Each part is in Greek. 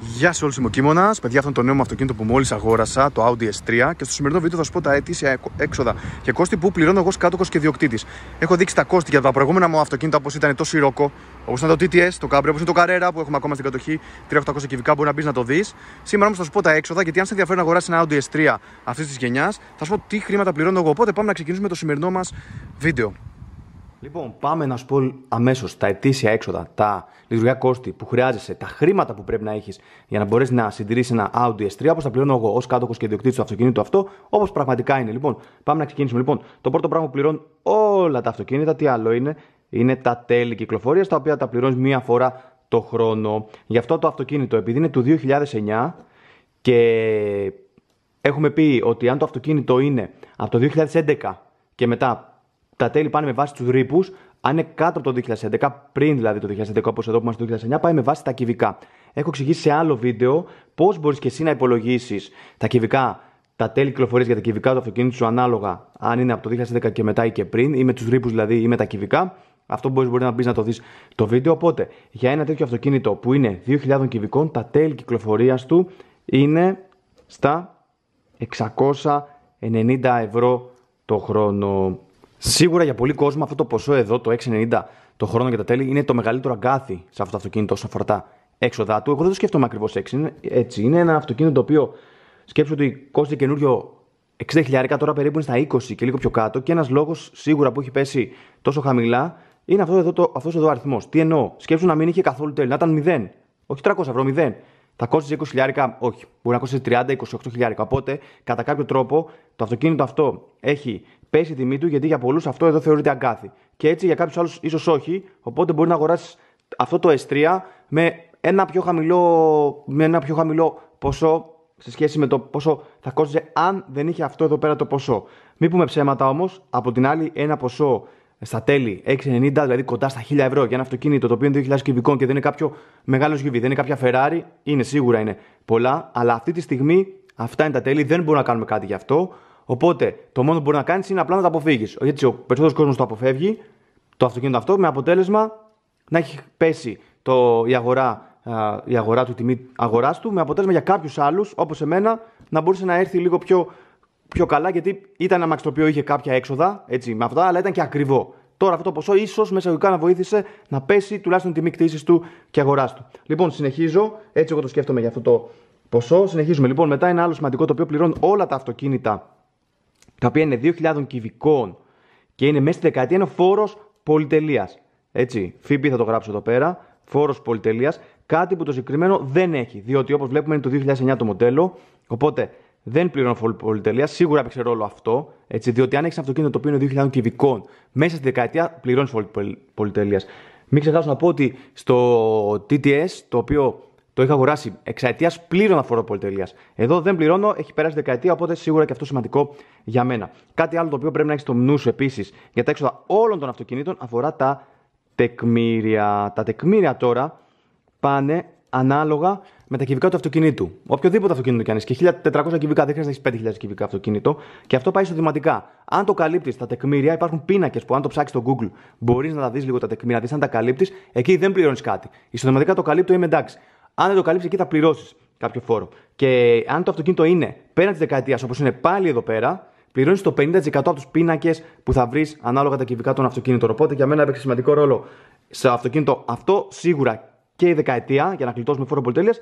Γεια σε όλους, είμαι ο Παιδιά, αυτό είναι το νέο μου αυτοκίνητο που μόλις αγόρασα, το Audi S3. Και στο σημερινό βίντεο θα σα πω τα αίτησια ε, έξοδα και κόστη που πληρώνω εγώ κάτοχο και διοκτήτη. Έχω δείξει τα κόστη για τα προηγούμενα μου αυτοκίνητα όπως ήταν το Sirocco, όπως ήταν το TTS, το Cabrio, όπως είναι το Carrera που έχουμε ακόμα στην κατοχή 3800 κυβικά. Μπορεί να μπεις να το δεις. Σήμερα όμως θα σου πω τα έξοδα γιατί αν σε ενδιαφέρει να αγοράσεις ένα Audi S3 αυτής της γενιάς, θα σου πω τι χρήματα πληρώνω εγώ. Οπότε πάμε να ξεκινήσουμε το σημερινό μας βίντεο. Λοιπόν, πάμε να σου πω αμέσως τα ετήσια έξοδα, τα λειτουργικά κόστη που χρειάζεσαι, τα χρήματα που πρέπει να έχεις για να μπορέσεις να συντηρήσεις ένα Audi S3, όπως τα πληρώνω εγώ ως κάτοχος και ιδιοκτήτη του αυτοκίνητου αυτό, όπως πραγματικά είναι. Λοιπόν, πάμε να ξεκινήσουμε. Λοιπόν, το πρώτο πράγμα που πληρώνουν όλα τα αυτοκίνητα, τι άλλο είναι, είναι τα τέλη κυκλοφορίας, τα οποία τα πληρώνεις μία φορά το χρόνο. Γι' αυτό το αυτοκίνητο, επειδή είναι του 2009 και έχουμε πει ότι αν το αυτοκίνητο είναι από το 2011 και μετά τα τέλη πάνε με βάση τους ρήπους. Αν είναι κάτω από το 2011, πριν δηλαδή το 2011, όπως εδώ που είμαστε το 2009, πάει με βάση τα κυβικά. Έχω εξηγήσει σε άλλο βίντεο πώς μπορείς και εσύ να υπολογίσεις τα κυβικά, τα τέλη κυκλοφορίας για τα κυβικά του αυτοκίνητου σου ανάλογα, αν είναι από το 2010 και μετά ή και πριν, ή με τους ρήπους δηλαδή, ή με τα κυβικά. Αυτό μπορείς, μπορεί να μπει να το δεις το βίντεο. Οπότε, για ένα τέτοιο αυτοκίνητο που είναι 2.000 κυβικών, τα τέλη κυκλοφορίας του είναι στα 690 ευρώ το χρόνο. Σίγουρα για πολλοί κόσμο αυτό το ποσό εδώ, το 6,90 το χρόνο και τα τέλη, είναι το μεγαλύτερο αγκάθι σε αυτό το αυτοκίνητο όσον αφορά τα έξοδα του. Εγώ δεν το σκέφτομαι ακριβώς έτσι. Είναι ένα αυτοκίνητο το οποίο σκέψω ότι κόστηκε καινούριο 60.000 τώρα περίπου είναι στα 20 και λίγο πιο κάτω. Και ένας λόγος σίγουρα που έχει πέσει τόσο χαμηλά είναι αυτός εδώ, το, αυτός εδώ αριθμός. Τι εννοώ, σκέψω να μην είχε καθόλου τέλειο, να ήταν 0. Όχι 300 ευρώ, 0. Θα κόστιζε 20.000, όχι. Μπορεί να κόστιζε 30-28.000. Οπότε, κατά κάποιο τρόπο, το αυτοκίνητο αυτό έχει πέσει η τιμή του, γιατί για πολλούς αυτό εδώ θεωρείται αγκάθι. Και έτσι για κάποιους άλλους ίσως όχι. Οπότε μπορεί να αγοράσεις αυτό το S3 με ένα πιο χαμηλό, με ένα πιο χαμηλό ποσό σε σχέση με το πόσο θα κόστιζε αν δεν είχε αυτό εδώ πέρα το ποσό. Μην πούμε ψέματα όμως, από την άλλη, ένα ποσό στα τέλη 6,90, δηλαδή κοντά στα 1000 ευρώ για ένα αυτοκίνητο το οποίο είναι 2.000 κυβικών και δεν είναι κάποιο μεγάλος SUV, δεν είναι κάποια Ferrari, είναι σίγουρα είναι πολλά, αλλά αυτή τη στιγμή αυτά είναι τα τέλη, δεν μπορούμε να κάνουμε κάτι γι' αυτό. Οπότε το μόνο που μπορεί να κάνεις είναι απλά να τα αποφύγεις. Έτσι, ο περισσότερος κόσμος το αποφεύγει, το αυτοκίνητο αυτό, με αποτέλεσμα να έχει πέσει το, η αγορά η αγορά του, η τιμή αγοράς του, με αποτέλεσμα για κάποιους άλλους, όπως εμένα, να μπορούσε να έρθει λίγο πιο, πιο καλά, γιατί ήταν ένα το οποίο είχε κάποια έξοδα έτσι, με αυτά, αλλά ήταν και ακριβό. Τώρα αυτό το ποσό ίσως μέσα μεσαγωγικά να βοήθησε να πέσει τουλάχιστον τιμή κτήση του και αγοράς του. Λοιπόν, συνεχίζω, έτσι εγώ το σκέφτομαι για αυτό το ποσό. Συνεχίζουμε λοιπόν. Μετά ένα άλλο σημαντικό το οποίο πληρώνουν όλα τα αυτοκίνητα τα οποία είναι 2.000 κυβικών και είναι μέσα στη δεκαετία, είναι φόρος πολυτελείας. Έτσι, φίμπι θα το γράψω εδώ πέρα, φόρος πολυτελείας, κάτι που το συγκεκριμένο δεν έχει. Διότι όπως βλέπουμε είναι το 2009 το μοντέλο, οπότε δεν πληρώνω φόρο πολυτελείας. Σίγουρα έπαιξε ρόλο αυτό, έτσι, διότι αν έχεις αυτοκίνητο το οποίο είναι 2.000 κυβικών μέσα στη δεκαετία, πληρώνεις φόρο πολυτελείας. Μην ξεχάσω να πω ότι στο TTS, το οποίο το είχα αγοράσει εξαετία πλήρων αφορά πολυτελείας. Εδώ δεν πληρώνω, έχει περάσει δεκαετία, οπότε σίγουρα και αυτό σημαντικό για μένα. Κάτι άλλο το οποίο πρέπει να έχεις στο μνου σου επίσης για τα έξοδα όλων των αυτοκινήτων αφορά τα τεκμήρια. Τα τεκμήρια τώρα πάνε ανάλογα με τα κυβικά του αυτοκινήτου. Οποιοδήποτε αυτοκίνητο κι αν έχει Και 1400 κυβικά, δεν χρειάζεται να έχεις 5.000 κυβικά αυτοκίνητο. Και αυτό πάει ισοδηματικά. Αν το καλύπτεις τα τεκμήρια, υπάρχουν πίνακες που αν το ψάξεις στο Google μπορείς να τα δεις λίγο τα τεκμήρια, δεις αν τα καλύπτεις, εκεί δεν πληρώνεις κάτι. Ισοδηματικά το καλύπτω είμαι εντάξει αν δεν το καλύψει εκεί θα πληρώσεις κάποιο φόρο. Και αν το αυτοκίνητο είναι πέραν της δεκαετίας, όπως είναι πάλι εδώ πέρα, πληρώνεις το 50% από τους πίνακες που θα βρεις ανάλογα τα κυβικά των αυτοκίνητων. Οπότε για μένα έπαιξε σημαντικό ρόλο σε αυτοκίνητο αυτό σίγουρα και η δεκαετία για να κλειτώσουμε φόρο πολυτέλειας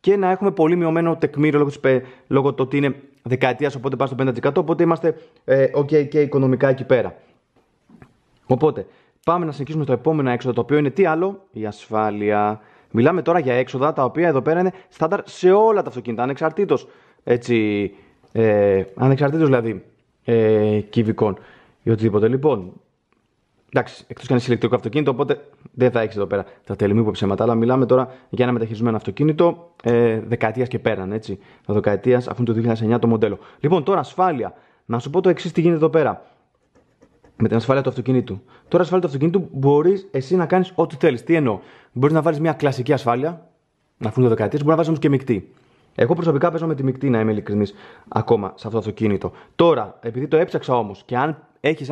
και να έχουμε πολύ μειωμένο τεκμήριο λόγω, λόγω του ότι είναι δεκαετίας, οπότε πάει στο 50%. Οπότε είμαστε ε, και οικονομικά εκεί πέρα. Οπότε πάμε να συνεχίσουμε το επόμενο έξοδο το οποίο είναι τι άλλο, η ασφάλεια. Μιλάμε τώρα για έξοδα τα οποία εδώ πέρα είναι στάνταρ σε όλα τα αυτοκίνητα, ανεξαρτήτως, έτσι, ε, ανεξαρτήτως δηλαδή ε, κυβικών ή οτιδήποτε. Λοιπόν, εντάξει, εκτός και αν είσαι ηλεκτρικό αυτοκίνητο, οπότε δεν θα έχεις εδώ πέρα τα τελειμή που ψέματα. Αλλά μιλάμε τώρα για ένα μεταχειρισμένο αυτοκίνητο ε, δεκαετίας και πέραν, έτσι. Δεκαετία, αφού είναι το 2009 το μοντέλο. Λοιπόν, τώρα ασφάλεια. Να σου πω το εξής τι γίνεται εδώ πέρα με την ασφάλεια του αυτοκινήτου. Τώρα, ασφάλεια του αυτοκινήτου μπορείς εσύ να κάνεις ό,τι θέλεις. Τι εννοώ. Μπορείς να βάλεις μια κλασική ασφάλεια, να φύγουν το δεκαετίες, μπορείς να βάζεις όμως και μεικτή. Εγώ προσωπικά παίζω με τη μεικτή, να είμαι ειλικρινής, ακόμα σε αυτό το αυτοκίνητο. Τώρα, επειδή το έψαξα όμως και αν έχεις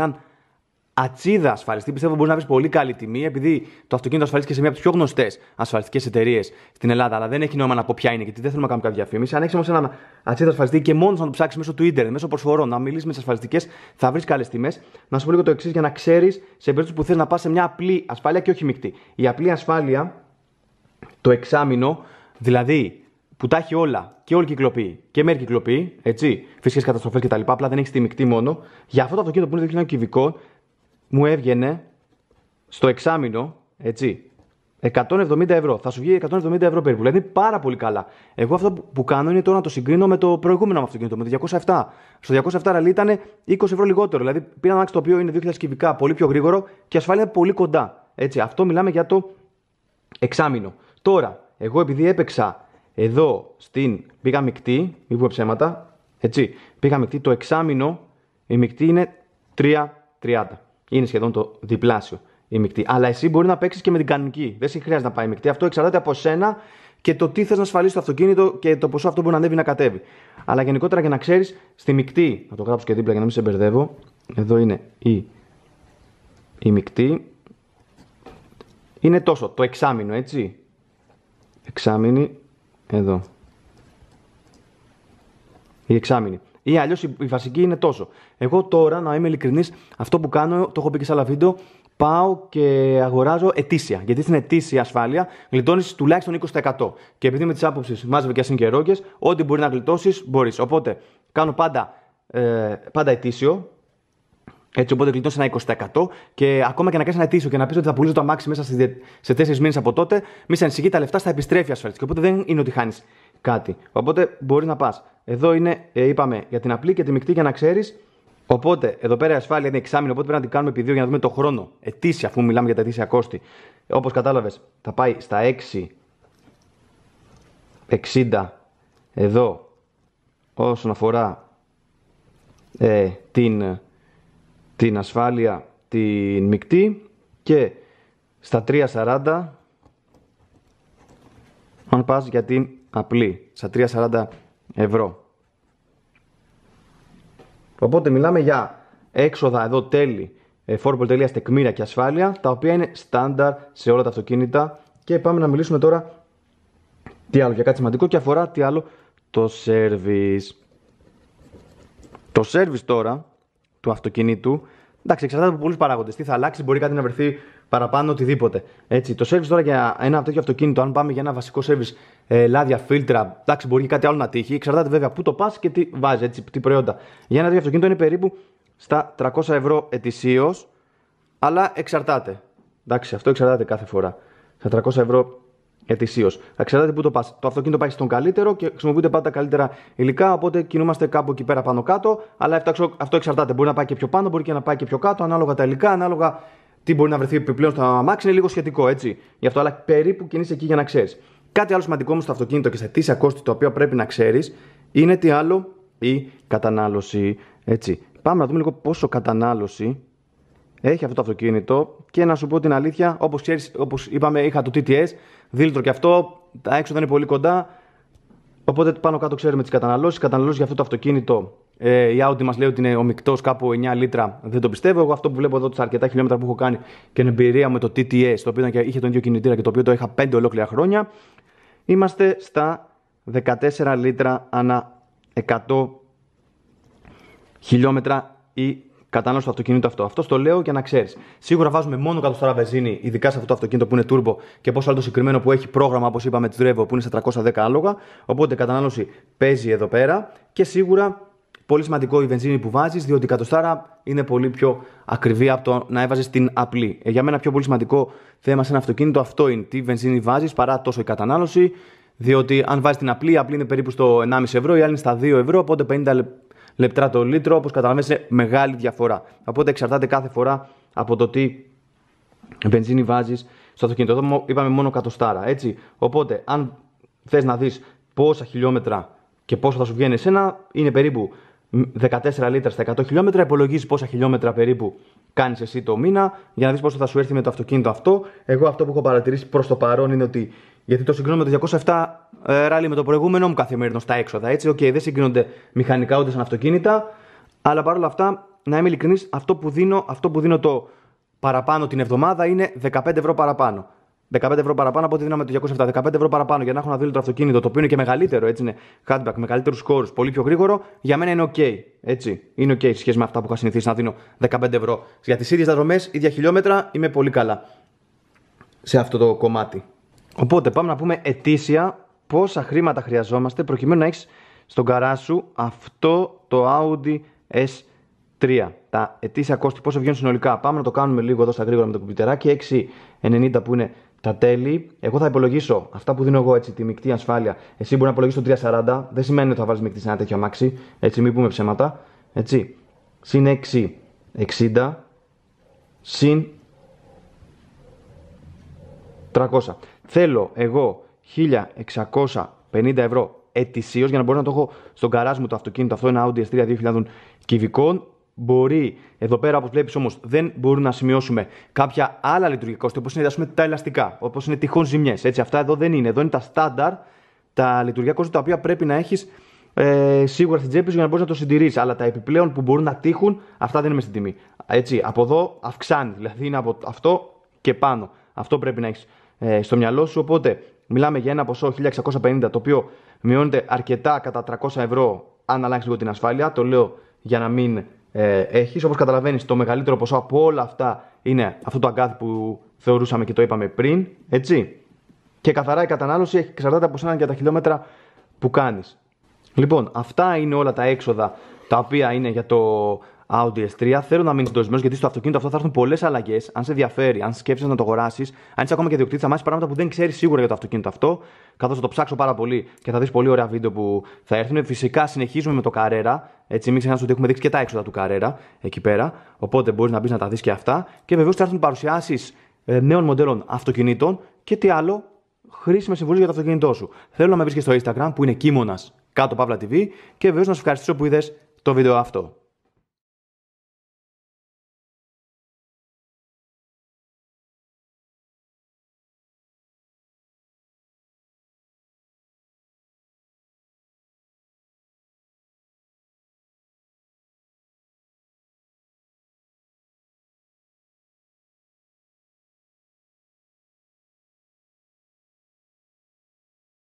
ατσίδα ασφαλιστή. Πιστεύω μπορείς να βρεις πολύ καλή τιμή, επειδή το αυτοκίνητο ασφαλίστηκε σε μία από τις πιο γνωστές ασφαλιστικές εταιρείες στην Ελλάδα. Αλλά δεν έχει νόημα να πω ποια είναι, γιατί δεν θέλουμε να κάνουμε κάποια διαφήμιση. Αν έχεις όμως ένα ατσίδα ασφαλιστή και μόνος να το ψάξεις μέσω του ίντερνετ, μέσω προσφορών, να μιλήσεις με τις ασφαλιστικές, θα βρεις καλές τιμές. Να σου πω λίγο το εξής για να ξέρεις σε περίπτωση που θες να πας σε μια απλή ασφάλεια και όχι μεικτή. Η απλή ασφάλεια το εξάμεινο, δηλαδή που τα έχει όλα και όλη κυκλοπή και μέρη κυκλοπή, έτσι, φυσικές καταστροφές κτλ. Απλά δεν έχεις τη μεικτή μόνο. Για αυτό το αυτοκίνητο που είναι 2.000 κυβικών μου έβγαινε στο εξάμεινο, έτσι, 170 ευρώ. Θα σου βγει 170 ευρώ περίπου. Δηλαδή πάρα πολύ καλά. Εγώ αυτό που κάνω είναι τώρα να το συγκρίνω με το προηγούμενο μου αυτοκίνητο, με το 207. Στο 207 ραλί ήταν 20 ευρώ λιγότερο. Δηλαδή πήρα ένα το οποίο είναι 2.000 κυβικά, πολύ πιο γρήγορο και ασφάλεια πολύ κοντά. Έτσι, αυτό μιλάμε για το εξάμεινο. Τώρα, εγώ επειδή έπαιξα εδώ στην. Πήγα μεικτή, μη πούμε ψέματα. Έτσι, πήγα μεικτή. Το εξάμεινο, η μεικτή είναι 3.30. Είναι σχεδόν το διπλάσιο η μεικτή. Αλλά εσύ μπορεί να παίξεις και με την κανονική. Δεν σε χρειάζεται να πάει η μεικτή. Αυτό εξαρτάται από σένα και το τι θες να ασφαλίσεις το αυτοκίνητο και το ποσό αυτό μπορεί να ανέβει να κατέβει. Αλλά γενικότερα για να ξέρεις, στη μεικτή, να το γράψω και δίπλα για να μην σε μπερδεύω, εδώ είναι η, η μεικτή. Είναι τόσο, το εξάμεινο έτσι. Εξάμεινη, εδώ. Η εξάμεινη. Ή αλλιώς η βασική είναι τόσο. Εγώ τώρα, να είμαι ειλικρινής, αυτό που κάνω, το έχω πει και σε άλλα βίντεο, πάω και αγοράζω ετήσια. Γιατί στην ετήσια ασφάλεια γλιτώνεις τουλάχιστον 20%. Και επειδή με τις άποψεις μάζευε και ασυγκαιρόγε, ό,τι μπορεί να γλιτώσεις, μπορείς. Οπότε κάνω πάντα, ε, πάντα ετήσιο, έτσι, οπότε γλιτώσει ένα 20% και ακόμα και να κάνεις ένα αιτήσιο και να πεις ότι θα πουλήσω το αμάξι μέσα σε 4 μήνες από τότε, μη σε ανησυχεί, τα λεφτά θα επιστρέφει ασφαλιστικά. Οπότε δεν είναι ότι χάνεις κάτι. Οπότε μπορείς να πας. Εδώ είναι, ε, είπαμε, για την απλή και τη μεικτή για να ξέρεις. Οπότε, εδώ πέρα η ασφάλεια είναι εξάμεινο, οπότε πρέπει να την κάνουμε επί για να δούμε το χρόνο. Ετήσια, αφού μιλάμε για τα ετήσια κόστη. Όπως κατάλαβες, θα πάει στα 6 60 εδώ όσον αφορά ε, την την ασφάλεια την μεικτή και στα 3.40 αν πας για την απλή, στα 3.40 ευρώ. Οπότε μιλάμε για έξοδα εδώ τέλη, ε, φόρπολ τεκμήρια και ασφάλεια, τα οποία είναι στάνταρ σε όλα τα αυτοκίνητα και πάμε να μιλήσουμε τώρα τι άλλο, για κάτι σημαντικό και αφορά τι άλλο, το σέρβις Το σέρβις τώρα του αυτοκινήτου. Εντάξει, εξαρτάται από πολλούς παράγοντες. Τι θα αλλάξει, μπορεί κάτι να βρεθεί παραπάνω, οτιδήποτε. Έτσι, το service τώρα για ένα τέτοιο αυτοκίνητο, αν πάμε για ένα βασικό service ε, λάδια, φίλτρα, εντάξει, μπορεί και κάτι άλλο να τύχει. Εξαρτάται βέβαια πού το πας και τι βάζεις, έτσι, τι προϊόντα. Για ένα τέτοιο αυτοκίνητο είναι περίπου στα 300 ευρώ ετησίως, αλλά εξαρτάται. Εντάξει, αυτό εξαρτάται κάθε φορά. Στα 300 ευρώ ετησίως. Ξέρετε που το πας. Το αυτοκίνητο πάει στον καλύτερο και χρησιμοποιούνται πάντα τα καλύτερα υλικά. Οπότε κινούμαστε κάπου εκεί πέρα πάνω κάτω. Αλλά αυτό εξαρτάται. Μπορεί να πάει και πιο πάνω, μπορεί και να πάει και πιο κάτω, ανάλογα τα υλικά, ανάλογα τι μπορεί να βρεθεί επιπλέον στο αμάξι. Είναι λίγο σχετικό έτσι. Γι' αυτό, αλλά περίπου κινείς εκεί για να ξέρεις. Κάτι άλλο σημαντικό όμως στο αυτοκίνητο και σε αιτήσια κόστη, το οποίο πρέπει να ξέρεις, είναι τι άλλο η κατανάλωση. Έτσι. Πάμε να δούμε λίγο πόσο κατανάλωση έχει αυτό το αυτοκίνητο και να σου πω την αλήθεια, όπως, όπως είπαμε είχα το TTS, δίλητρο και αυτό, τα έξοδα είναι πολύ κοντά, οπότε πάνω κάτω ξέρουμε τις καταναλώσεις, καταναλώσεις για αυτό το αυτοκίνητο ε, η Audi μας λέει ότι είναι ο μεικτό κάπου 9 λίτρα. Δεν το πιστεύω. Εγώ αυτό που βλέπω εδώ, τα αρκετά χιλιόμετρα που έχω κάνει και την εμπειρία με το TTS, το οποίο είχε τον ίδιο κινητήρα και το οποίο το είχα 5 ολόκληρα χρόνια, είμαστε στα 14 λίτρα ανά 100 χιλιόμετρα ή κατανάλωση του αυτοκινήτου αυτό. Αυτός το λέω για να ξέρεις. Σίγουρα βάζουμε μόνο κάτω βενζίνη ειδικά σε αυτό το αυτοκίνητο που είναι turbo και πόσο άλλο το συγκεκριμένο που έχει πρόγραμμα, όπως είπαμε, της Revo που είναι στα 310 άλογα. Οπότε κατανάλωση παίζει εδώ πέρα και σίγουρα πολύ σημαντικό η βενζίνη που βάζεις, διότι η κατοστάρα είναι πολύ πιο ακριβή από το να έβαζες την απλή. Ε, για μένα πιο πολύ σημαντικό θέμα σε ένα αυτοκίνητο αυτό είναι τι βενζίνη βάζεις παρά τόσο η κατανάλωση. Διότι αν βάζεις την απλή, η απλή είναι περίπου στο 1,5 ευρώ, η άλλη είναι στα 2 ευρώ, οπότε 50 λεπτά το λίτρο. Όπως καταλαβαίνετε, είναι μεγάλη διαφορά. Οπότε εξαρτάται κάθε φορά από το τι βενζίνη βάζεις στο αυτοκίνητο. Εδώ είπαμε μόνο κατοστάρα. Έτσι. Οπότε, αν θες να δεις πόσα χιλιόμετρα και πόσο θα σου βγαίνει εσένα, είναι περίπου 14 λίτρα στα 100 χιλιόμετρα. Υπολογίζεις πόσα χιλιόμετρα περίπου κάνεις εσύ το μήνα για να δεις πόσο θα σου έρθει με το αυτοκίνητο αυτό. Εγώ αυτό που έχω παρατηρήσει προς το παρόν είναι ότι γιατί το συγκρίνω με το 207 ε, ράλι με το προηγούμενο μου καθημερινό στα έξοδα. Έτσι, οκ, okay, δεν συγκρίνονται μηχανικά ούτε σαν αυτοκίνητα. Αλλά παρόλα αυτά, να είμαι ειλικρινής, αυτό, που δίνω, αυτό που δίνω το παραπάνω την εβδομάδα είναι 15 ευρώ παραπάνω. 15 ευρώ παραπάνω από ό,τι δίναμε το 207. 15 ευρώ παραπάνω για να έχω ένα δίλητρο αυτοκίνητο το οποίο είναι και μεγαλύτερο, έτσι είναι. Hatchback, μεγαλύτερου κόρου, πολύ πιο γρήγορο, για μένα είναι OK. Έτσι. Είναι OK σε σχέση με αυτά που είχα συνηθίσει να δίνω 15 ευρώ. Για τις ίδιες δρομέ, ίδια χιλιόμετρα, είμαι πολύ καλά σε αυτό το κομμάτι. Οπότε πάμε να πούμε ετήσια πόσα χρήματα χρειαζόμαστε προκειμένου να έχεις στον καρά σου αυτό το Audi S3. Τα ετήσια κόστη πόσο βγαίνουν συνολικά. Πάμε να το κάνουμε λίγο εδώ στα γρήγορα με το κουμπιτεράκι. 6,90 που είναι τα τέλη. Εγώ θα υπολογίσω αυτά που δίνω εγώ έτσι, τη μεικτή ασφάλεια. Εσύ μπορείς να υπολογίσεις το 3,40. Δεν σημαίνει ότι θα βάλεις μεικτή σε ένα τέτοιο αμάξι. Έτσι, μην πούμε ψέματα. Έτσι. Συν 6,60. Συν 300 θέλω εγώ 1650 ευρώ ετησίως για να μπορώ να το έχω στον καράζ μου το αυτοκίνητο. Αυτό ένα Audi S3 2000 κυβικών. Μπορεί, εδώ πέρα όπως βλέπεις όμως, δεν μπορούμε να σημειώσουμε κάποια άλλα λειτουργικά κόστη όπως είναι τα ελαστικά, όπως είναι τυχόν ζημιές. Αυτά εδώ δεν είναι. Εδώ είναι τα στάνταρ, τα λειτουργικά κόστη τα οποία πρέπει να έχεις ε, σίγουρα στην τσέπη για να μπορείς να το συντηρήσει. Αλλά τα επιπλέον που μπορούν να τύχουν, αυτά δεν είναι στην τιμή. Έτσι, από εδώ αυξάνει. Δηλαδή είναι από αυτό και πάνω. Αυτό πρέπει να έχεις ε, στο μυαλό σου. Οπότε μιλάμε για ένα ποσό 1650 το οποίο μειώνεται αρκετά κατά 300 ευρώ αν αλλάξεις λίγο την ασφάλεια. Το λέω για να μην ε, έχεις. Όπως καταλαβαίνεις, το μεγαλύτερο ποσό από όλα αυτά είναι αυτό το αγκάθι που θεωρούσαμε και το είπαμε πριν. Έτσι. Και καθαρά η κατανάλωση έχει εξαρτάται από σένα για τα χιλιόμετρα που κάνεις. Λοιπόν, αυτά είναι όλα τα έξοδα τα οποία είναι για το Audi S3. Θέλω να μείνει συντονισμένος γιατί στο αυτοκίνητο αυτό θα έρθουν πολλές αλλαγές. Αν σε ενδιαφέρει, αν σκέφτεσαι να το αγοράσεις, αν είσαι ακόμα και διοκτήτη, θα μάθεις πράγματα που δεν ξέρεις σίγουρα για το αυτοκίνητο αυτό. Καθώς θα το ψάξω πάρα πολύ και θα δεις πολύ ωραία βίντεο που θα έρθουν. Φυσικά συνεχίζουμε με το Καρέρα. Έτσι, μην ξεχνάς ότι έχουμε δείξει και τα έξοδα του Καρέρα εκεί πέρα. Οπότε μπορείς να μπεις να τα δεις και αυτά. Και βεβαίως θα έρθουν παρουσιάσεις ε, νέων μοντέλων αυτοκινήτων και τι άλλο, χρήσιμες συμβουλές για το αυτοκίνητό σου. Θέλω να με βρεις στο Instagram που είναι κείμονα κάτω παύλα TV και βεβαίως να σου ευχαριστήσω που είδες το βίντεο αυτό.